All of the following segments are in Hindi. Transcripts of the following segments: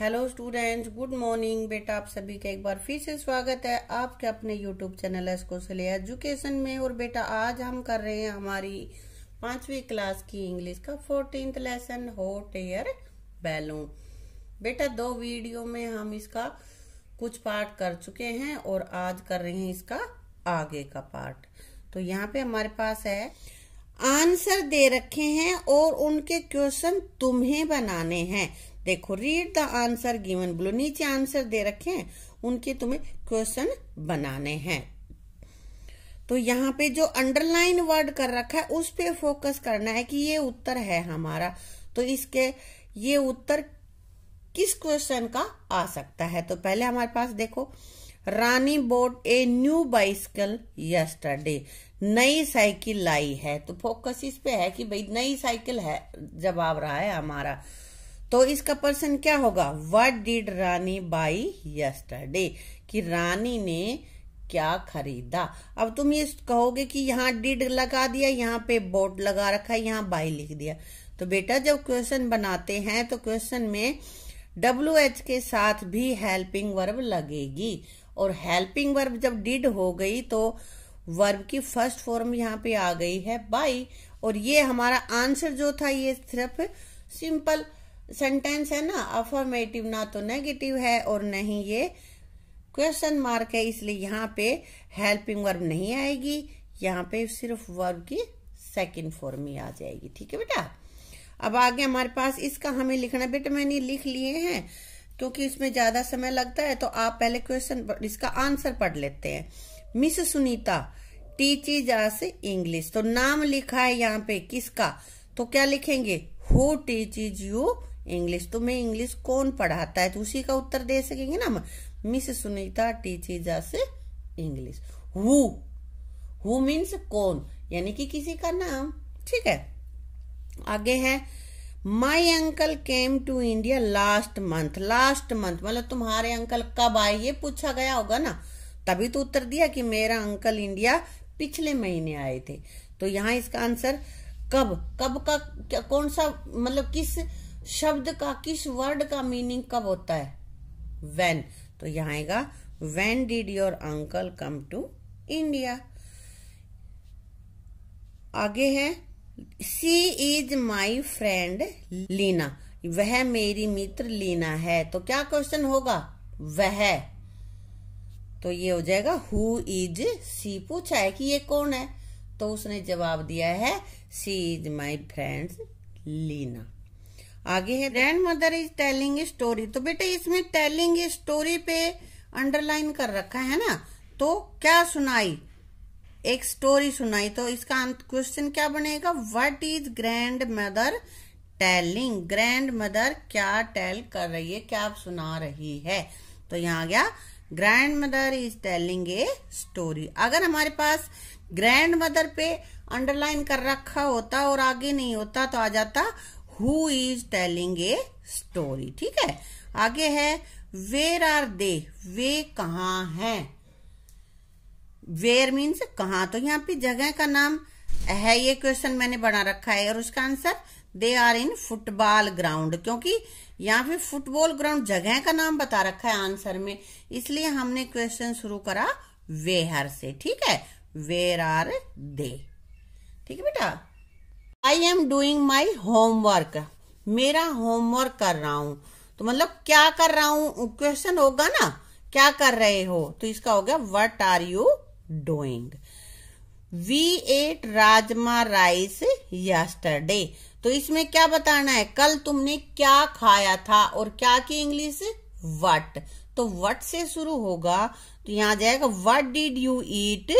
हेलो स्टूडेंट्स गुड मॉर्निंग बेटा आप सभी का एक बार फिर से स्वागत है आपके अपने यूट्यूब चैनल एस्को से एजुकेशन में और बेटा आज हम कर रहे हैं हमारी पांचवी क्लास की इंग्लिश का fourteen lesson hot air balloon बेटा दो वीडियो में हम इसका कुछ पार्ट कर चुके हैं और आज कर रहे हैं इसका आगे का पार्ट तो यहाँ पे हमारे पास है आंसर दे रखे हैं और उनके क्वेश्चन तुम्हें बनाने हैं देखो read the answer given below नीचे आंसर दे रखे हैं उनके तुम्हें क्वेश्चन बनाने हैं तो यहाँ पे जो अंडरलाइन वर्ड कर रखा है उस पे फोकस करना है कि ये उत्तर है हमारा तो इसके ये उत्तर किस क्वेश्चन का आ सकता है तो पहले हमारे पास देखो Rani bought a new bicycle yesterday नई साइकिल लाई है तो फोकस इस पे है कि भाई नई साइकिल है जवाब रहा है हमारा तो इसका पर्सन क्या होगा what did Rani buy yesterday कि रानी ने क्या खरीदा अब तुम ये कहोगे कि यहाँ डिड लगा दिया यहाँ पे बोर्ड लगा रखा है यहाँ बाई लिख दिया तो बेटा जब क्वेश्चन बनाते हैं तो क्वेश्चन में डब्ल्यू एच के साथ भी हेल्पिंग वर्ब लगेगी और हेल्पिंग वर्ब जब डिड हो गई तो वर्ब की फर्स्ट फॉर्म यहाँ पे आ गई है बाई और ये हमारा आंसर जो था ये सिर्फ सिंपल सेंटेंस है ना अफॉर्मेटिव ना तो नेगेटिव है और न ही ये क्वेश्चन मार्क है इसलिए यहाँ पे हेल्पिंग वर्ब नहीं आएगी यहाँ पे सिर्फ वर्ब की सेकंड फॉर्म ही आ जाएगी ठीक है बेटा अब आगे हमारे पास इसका हमें लिखना बेटा मैंने लिख लिए हैं क्योंकि इसमें ज्यादा समय लगता है तो आप पहले क्वेश्चन इसका आंसर पढ़ लेते हैं Miss Sunita teaches us English तो नाम लिखा है यहाँ पे किसका तो क्या लिखेंगे हु टीचिज यू इंग्लिश तो मैं इंग्लिश कौन पढ़ाता है तो उसी का उत्तर दे सकेंगे ना हम Miss Sunita teaches us English who who means कौन यानी कि किसी का नाम ठीक है आगे है my uncle came to India last month last month मतलब तुम्हारे अंकल कब आए ये पूछा गया होगा ना तभी तो उत्तर दिया कि मेरा अंकल इंडिया पिछले महीने आए थे तो यहाँ इसका आंसर कब कब का कौन सा मतलब किस शब्द का किस वर्ड का मीनिंग कब होता है वेन तो यहाँ आएगा when did your uncle come to India आगे है she is my friend Leena वह मेरी मित्र लीना है तो क्या क्वेश्चन होगा वह तो ये हो जाएगा हु इज सी पूछा है कि ये कौन है तो उसने जवाब दिया है she is my friend Leena आगे है grandmother is telling story तो बेटे इसमें टेलिंग स्टोरी पे अंडरलाइन कर रखा है ना तो क्या सुनाई एक स्टोरी सुनाई तो इसका क्वेश्चन क्या बनेगा what is grandmother telling grandmother क्या टेल कर रही है क्या सुना रही है तो यहाँ आ गया grandmother is telling a story अगर हमारे पास ग्रैंड मदर पे अंडरलाइन कर रखा होता और आगे नहीं होता तो आ जाता who is telling a story ठीक है आगे है वेर आर दे वे कहा है वेर मीन्स कहा तो यहाँ पे जगह का नाम है ये क्वेश्चन मैंने बना रखा है और उसका answer they are in football ground क्योंकि यहाँ पे फुटबॉल ग्राउंड जगह का नाम बता रखा है आंसर में इसलिए हमने क्वेश्चन शुरू करा वेहर से ठीक है वेर आर दे ठीक है बेटा I am doing my homework मेरा होमवर्क कर रहा हूं तो मतलब क्या कर रहा हूं क्वेश्चन होगा ना क्या कर रहे हो तो इसका हो गया what are you doing we ate rajma rice yesterday तो इसमें क्या बताना है कल तुमने क्या खाया था और क्या की इंग्लिश वट तो वट से शुरू होगा तो यहां जाएगा what did you eat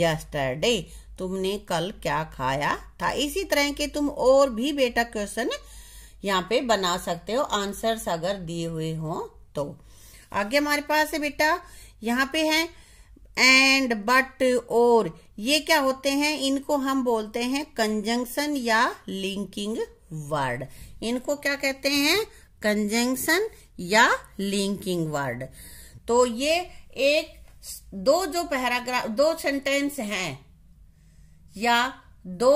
yesterday तुमने कल क्या खाया था इसी तरह के तुम और भी बेटा क्वेश्चन यहाँ पे बना सकते हो आंसर्स अगर दिए हुए हो तो आगे हमारे पास है बेटा यहाँ पे है एंड बट और ये क्या होते हैं इनको हम बोलते हैं कंजंक्शन या लिंकिंग वर्ड इनको क्या कहते हैं कंजंक्शन या लिंकिंग वर्ड तो ये एक दो जो पैराग्राफ दो सेंटेंस हैं या दो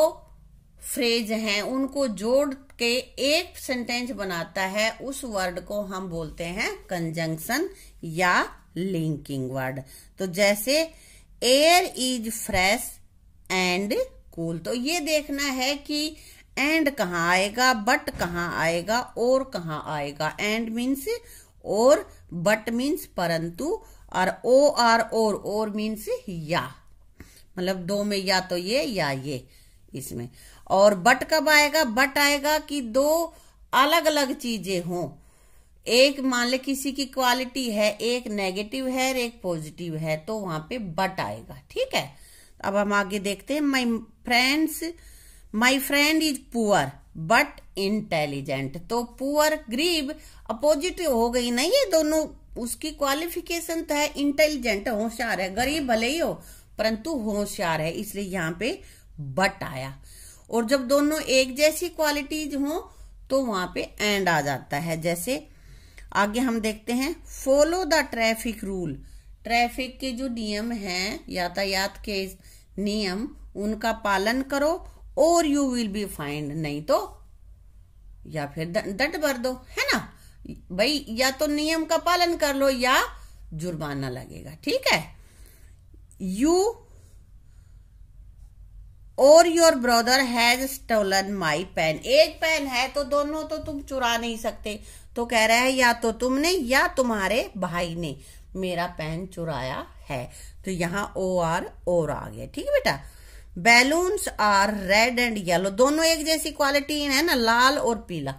फ्रेज हैं उनको जोड़ के एक सेंटेंस बनाता है उस वर्ड को हम बोलते हैं कंजंक्शन या लिंकिंग वर्ड तो जैसे air is fresh and cool तो ये देखना है कि एंड कहाँ आएगा बट कहाँ आएगा और कहाँ आएगा एंड मीन्स और बट मीन्स परंतु और ओ आर और और मीन्स या मतलब दो में या तो ये या ये इसमें और बट कब आएगा बट आएगा कि दो अलग अलग चीजें हों एक मान ले किसी की क्वालिटी है एक नेगेटिव है और एक पॉजिटिव है तो वहां पे बट आएगा ठीक है अब हम आगे देखते हैं my friends my friend is poor but intelligent तो पुअर गरीब अपोजिट हो गई ना ये दोनों उसकी क्वालिफिकेशन तो है इंटेलिजेंट होशियार है गरीब भले ही हो परंतु होशियार है इसलिए यहाँ पे बट आया और जब दोनों एक जैसी क्वालिटीज हो तो वहां पे एंड आ जाता है जैसे आगे हम देखते हैं follow the traffic rule traffic के जो नियम हैं यातायात के नियम उनका पालन करो और यू विल बी फाइंड नहीं तो या फिर दंड भर दो है ना भाई या तो नियम का पालन कर लो या जुर्माना लगेगा ठीक है you और your brother has stolen my pen एक पेन है तो दोनों तो तुम चुरा नहीं सकते तो कह रहा है या तो तुमने या तुम्हारे भाई ने मेरा पेन चुराया है तो यहाँ ओ आर और आ गया ठीक है बेटा balloons are red and yellow दोनों एक जैसी क्वालिटी है ना लाल और पीला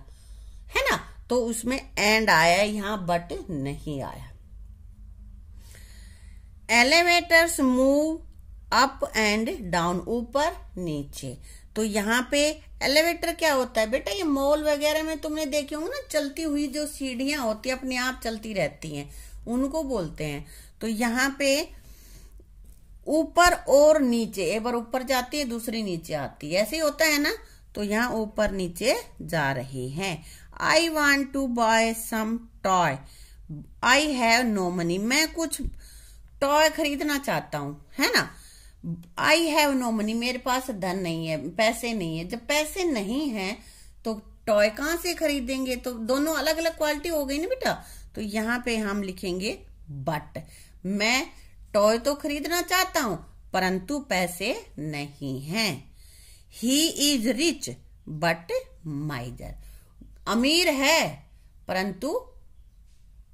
है ना तो उसमें एंड आया यहाँ बट नहीं आया elevators move up and down ऊपर नीचे तो यहाँ पे एलिवेटर क्या होता है बेटा ये मॉल वगैरह में तुमने देखे होंगे ना चलती हुई जो सीढ़ियां होती है अपने आप चलती रहती हैं उनको बोलते हैं तो यहाँ पे ऊपर और नीचे एक बार ऊपर जाती है दूसरी नीचे आती है ऐसे ही होता है ना तो यहाँ ऊपर नीचे जा रहे है I want to buy some toy I have no money मैं कुछ टॉय खरीदना चाहता हूं है ना आई हैव नो मनी मेरे पास धन नहीं है पैसे नहीं है जब पैसे नहीं है तो टॉय कहाँ से खरीदेंगे तो दोनों अलग अलग क्वालिटी हो गई ना बेटा तो यहाँ पे हम लिखेंगे बट मैं टॉय तो खरीदना चाहता हूं परंतु पैसे नहीं हैं he is rich but miser अमीर है परंतु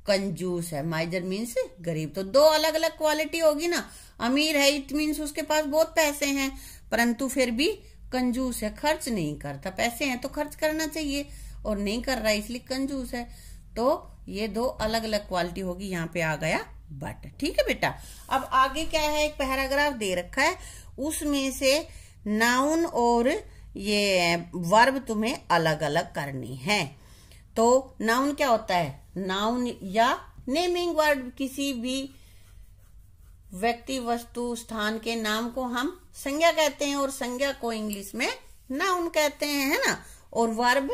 कंजूस है माइजर मीन्स गरीब तो दो अलग अलग क्वालिटी होगी ना अमीर है इट मीन्स उसके पास बहुत पैसे हैं परंतु फिर भी कंजूस है खर्च नहीं करता पैसे हैं तो खर्च करना चाहिए और नहीं कर रहा इसलिए कंजूस है तो ये दो अलग अलग क्वालिटी होगी यहाँ पे आ गया बट ठीक है बेटा अब आगे क्या है एक पैराग्राफ दे रखा है उसमें से नाउन और ये वर्ब तुम्हें अलग अलग करनी है तो नाउन क्या होता है नाउन या नेमिंग वर्ड किसी भी व्यक्ति वस्तु स्थान के नाम को हम संज्ञा कहते हैं और संज्ञा को इंग्लिश में नाउन कहते हैं है ना और वर्ब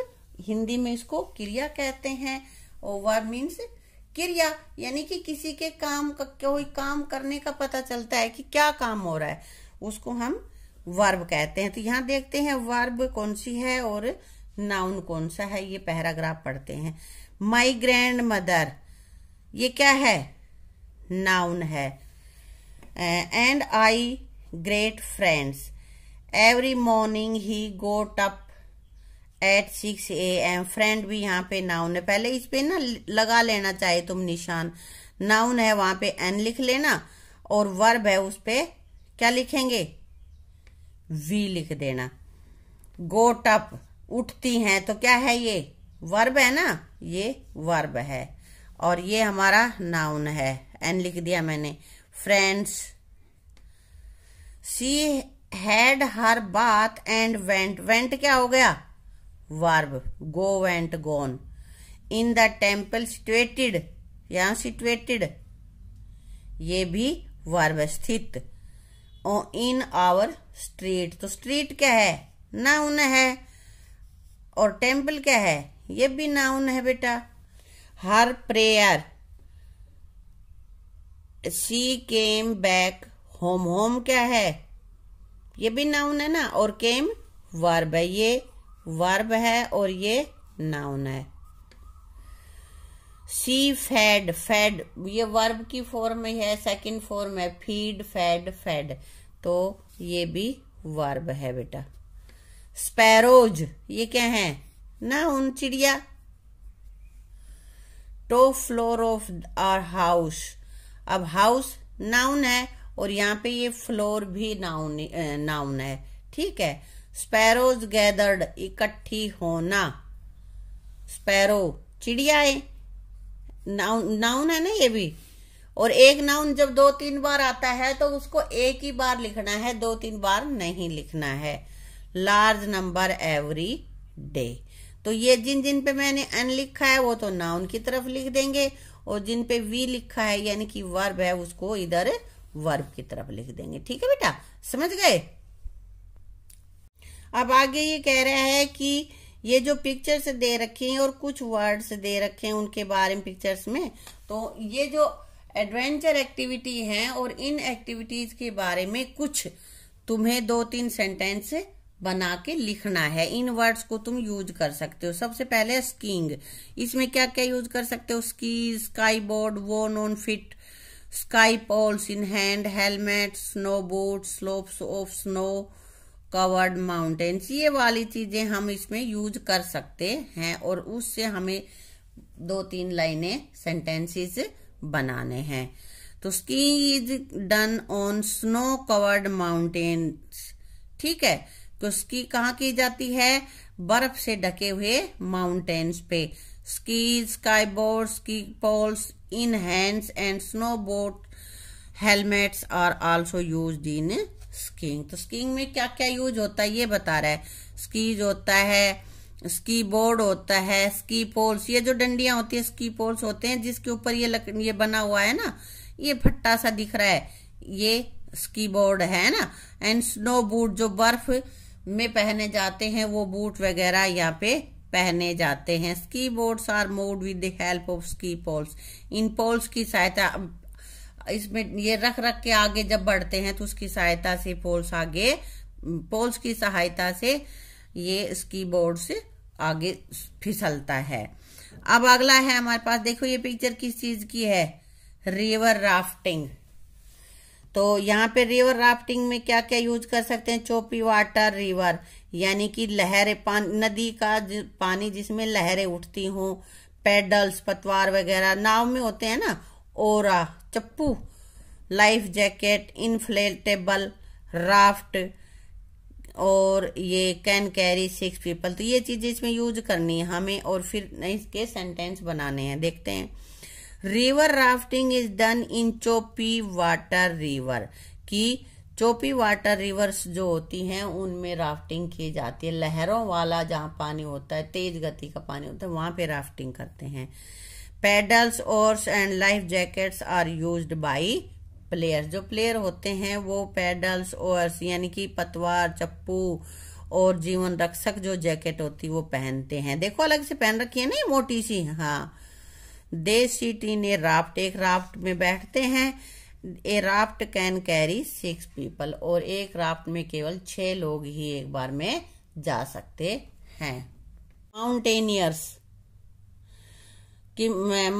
हिंदी में इसको क्रिया कहते हैं और वर्ब मीन्स क्रिया यानी कि किसी के काम का कोई काम करने का पता चलता है कि क्या काम हो रहा है उसको हम वर्ब कहते हैं तो यहाँ देखते हैं वर्ब कौन सी है और नाउन कौन सा है ये पैराग्राफ पढ़ते हैं माई ग्रैंड मदर ये क्या है नाउन है and I great friends every morning he got up at six A M friend भी यहाँ पे नाउन है पहले इस पे ना लगा लेना चाहे तुम निशान नाउन है वहां पे एन लिख लेना और वर्ब है उस पे क्या लिखेंगे वी लिख देना गोट अप उठती हैं तो क्या है ये वर्ब है ना ये वर्ब है और ये हमारा नाउन है एन लिख दिया मैंने फ्रेंड्स सी हैड हर बात एंड वेंट वेंट क्या हो गया verb go went gone in the temple situated यहां सिटुएटेड ये भी वर्ब स्थित इन आवर स्ट्रीट तो स्ट्रीट क्या है नाउन है और टेम्पल क्या है ये भी नाउन है बेटा her prayer she came back home home क्या है ये भी नाउन है ना और केम वर्ब है ये वर्ब है और ये नाउन है सी फैड फैड ये वर्ब की फॉर्म है सेकंड फॉर्म है फीड फैड फेड तो ये भी वर्ब है बेटा स्पैरोज ये क्या है ना उन चिड़िया टो तो फ्लोर ऑफ आर हाउस अब हाउस नाउन है और यहाँ पे ये फ्लोर भी नाउन नाउन है ठीक है स्पैरोज गैदर्ड इकट्ठी होना स्पैरो है नाउन नाउन है ना ये भी और एक नाउन जब दो तीन बार आता है तो उसको एक ही बार लिखना है दो तीन बार नहीं लिखना है लार्ज नंबर एवरी डे तो ये जिन जिन पे मैंने एन लिखा है वो तो नाउन की तरफ लिख देंगे और जिन पे वी लिखा है यानी कि वर्ब है उसको इधर वर्ब की तरफ लिख देंगे ठीक है बेटा समझ गए अब आगे ये कह रहा है कि ये जो पिक्चर्स दे रखे हैं और कुछ वर्ड्स दे रखे हैं उनके बारे में पिक्चर्स में तो ये जो एडवेंचर एक्टिविटी है और इन एक्टिविटीज के बारे में कुछ तुम्हें दो तीन सेंटेंस बना के लिखना है इन वर्ड्स को तुम यूज कर सकते हो सबसे पहले स्कीइंग इसमें क्या क्या यूज कर सकते हो स्की स्काई बोर्ड वो non fit ski poles in hand helmet snowboard slopes of snow covered mountains ये वाली चीजें हम इसमें यूज कर सकते हैं और उससे हमें दो तीन लाइनें सेंटेंसेस बनाने हैं तो ski is done on snow covered mountains ठीक है तो स्की कहाँ की जाती है बर्फ से ढके हुए माउंटेन्स पे ski ski board ski poles in hands and snow boot helmets are also use in skiing तो स्कीइंग में क्या क्या यूज होता है ये बता रहा है स्कीज होता है स्की बोर्ड होता है स्की पोल्स ये जो डंडियां होती है स्की पोल्स होते हैं जिसके ऊपर ये लक, ये बना हुआ है ना ये फट्टा सा दिख रहा है ये स्की बोर्ड है ना एंड स्नो बूट जो बर्फ में पहने जाते हैं वो बूट वगैरह यहाँ पे पहने जाते हैं ski boards are moved with the help of ski poles इन पोल्स की सहायता इसमें ये रख रख के आगे जब बढ़ते हैं तो उसकी सहायता से पोल्स आगे पोल्स की सहायता से ये स्की बोर्ड से आगे फिसलता है अब अगला है हमारे पास देखो ये पिक्चर किस चीज की है रिवर राफ्टिंग तो यहाँ पे रिवर राफ्टिंग में क्या क्या यूज कर सकते हैं चोपी वाटर रिवर यानी कि लहरें पानी नदी का पानी जिसमें लहरें उठती हों पैडल्स पतवार वगैरह नाव में होते हैं ना ओरा चप्पू लाइफ जैकेट इनफ्लेटेबल राफ्ट और ये कैन कैरी सिक्स पीपल तो ये चीजें इसमें यूज करनी है हमें और फिर इसके सेंटेंस बनाने हैं देखते हैं river rafting is done in choppy water river की चोपी वाटर रिवर्स जो होती हैं उनमें राफ्टिंग की जाती है लहरों वाला जहाँ पानी होता है तेज गति का पानी होता है वहां पे राफ्टिंग करते हैं paddles oars and life jackets are used by players जो प्लेयर होते हैं वो पैडल्स ओर्स यानी कि पतवार चप्पू और जीवन रक्षक जो जैकेट होती है वो पहनते हैं देखो अलग से पहन रखी है ना मोटी सी हाँ they sit in a raft एक राफ्ट में बैठते हैं a raft can carry six people और एक राफ्ट में केवल छह लोग ही एक बार में जा सकते हैं माउंटेनियर्स कि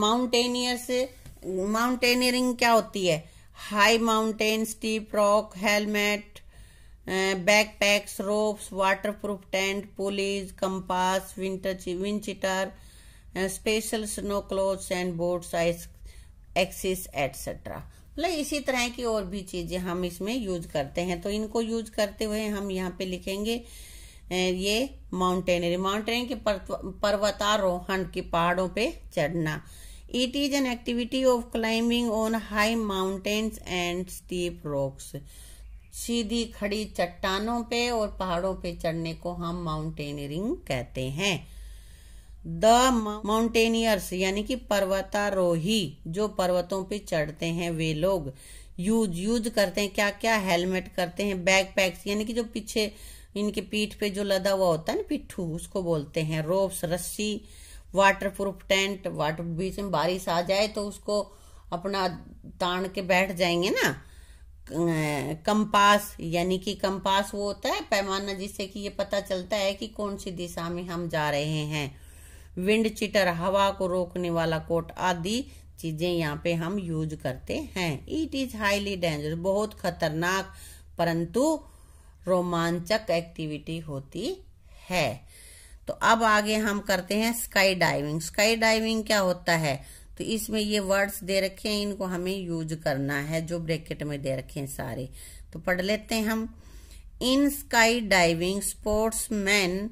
माउंटेनियर्स माउंटेनियरिंग क्या होती है high mountain steep rock helmet backpacks ropes waterproof tent pulleys compass winter windcheater special snow clothes and बोर्ड साइज एक्सिस एटसेट्रा मतलब इसी तरह की और भी चीजें हम इसमें यूज करते हैं तो इनको यूज करते हुए हम यहाँ पे लिखेंगे ये माउंटेनरी माउंटेनरी के पर्वतारोहण की पहाड़ों पे चढ़ना it is an activity of climbing on high mountains and steep rocks सीधी खड़ी चट्टानों पे और पहाड़ों पे चढ़ने को हम माउंटेनियरिंग कहते हैं द माउंटेनियर्स यानी कि पर्वतारोही जो पर्वतों पे चढ़ते हैं वे लोग यूज यूज करते हैं क्या क्या हेलमेट करते हैं बैग पैक्स यानी कि जो पीछे इनके पीठ पे जो लदा हुआ होता है ना पिट्ठू उसको बोलते हैं रोप्स रस्सी वाटर प्रूफ टेंट वाटर बीच में बारिश आ जाए तो उसको अपना तान के बैठ जाएंगे ना अं, कंपास यानी कि कंपास वो होता है पैमाना जिससे कि ये पता चलता है कि कौन सी दिशा में हम जा रहे हैं विंड चिटर हवा को रोकने वाला कोट आदि चीजें यहाँ पे हम यूज करते हैं इट इज हाईली डेंजर बहुत खतरनाक परंतु रोमांचक एक्टिविटी होती है तो अब आगे हम करते हैं स्काई डाइविंग स्काई डाइविंग क्या होता है तो इसमें ये वर्ड्स दे रखे हैं इनको हमें यूज करना है जो ब्रैकेट में दे रखे हैं सारे तो पढ़ लेते हैं हम इन skydiving sportsman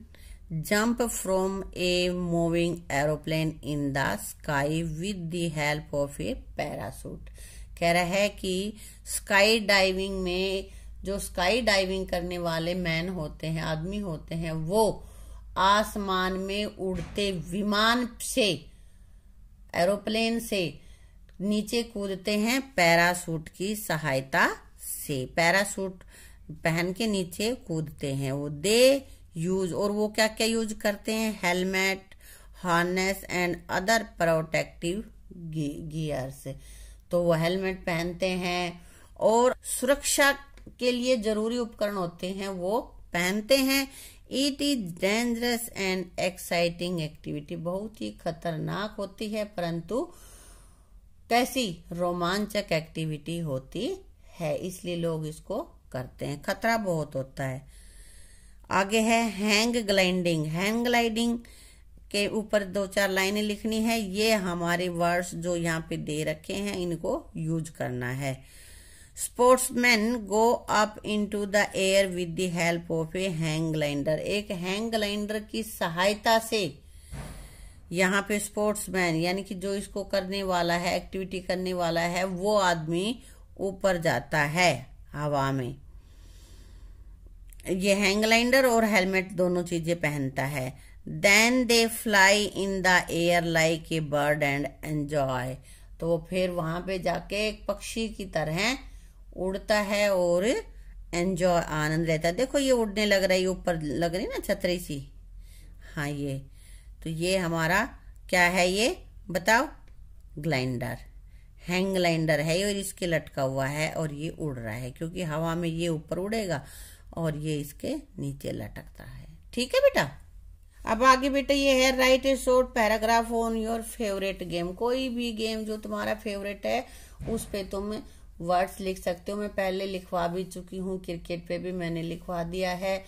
jump from a moving aeroplane in the sky with the help of a parachute कह रहा है कि स्काई डाइविंग में जो स्काई डाइविंग करने वाले मैन होते हैं आदमी होते हैं वो आसमान में उड़ते विमान से एरोप्लेन से नीचे कूदते हैं पैरासूट की सहायता से पैरासूट पहन के नीचे कूदते हैं वो दे यूज और वो क्या क्या यूज करते हैं helmet harness and other protective gears तो वो हेलमेट पहनते हैं और सुरक्षा के लिए जरूरी उपकरण होते हैं वो पहनते हैं it is dangerous and exciting activity बहुत ही खतरनाक होती है परंतु कैसी रोमांचक एक्टिविटी होती है इसलिए लोग इसको करते हैं खतरा बहुत होता है आगे है हैंग ग्लाइडिंग हैंग ग्लाइडिंग के ऊपर दो चार लाइनें लिखनी है ये हमारे वर्ड्स जो यहाँ पे दे रखे हैं इनको यूज करना है sportsman go up into the air with the help of a hang glider एक हैंग ग्लाइंडर की सहायता से यहाँ पे स्पोर्ट्समैन यानी कि जो इसको करने वाला है एक्टिविटी करने वाला है वो आदमी ऊपर जाता है हवा में ये हैंगलाइंडर और हेलमेट दोनों चीजें पहनता है then they fly in the air like a bird and enjoy तो फिर वहां पे जाके एक पक्षी की तरह उड़ता है और एंजॉय आनंद लेता है देखो ये उड़ने लग रही ऊपर लग रही ना छतरी सी हाँ ये तो ये हमारा क्या है ये बताओ ग्लाइंडर हैंग ग्लाइंडर है और इसके लटका हुआ है और ये उड़ रहा है क्योंकि हवा में ये ऊपर उड़ेगा और ये इसके नीचे लटकता है ठीक है बेटा अब आगे बेटा ये है write a short paragraph on your favourite game कोई भी गेम जो तुम्हारा फेवरेट है उस पे तुम वर्ड्स लिख सकते हो मैं पहले लिखवा भी चुकी हूँ क्रिकेट पे भी मैंने लिखवा दिया है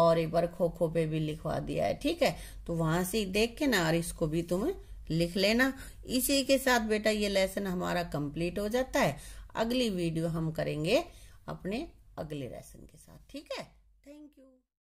और एक बार खो खो पे भी लिखवा दिया है ठीक है तो वहां से देख के ना और इसको भी तुम लिख लेना इसी के साथ बेटा ये लेसन हमारा कंप्लीट हो जाता है अगली वीडियो हम करेंगे अपने अगले लेसन के ठीक है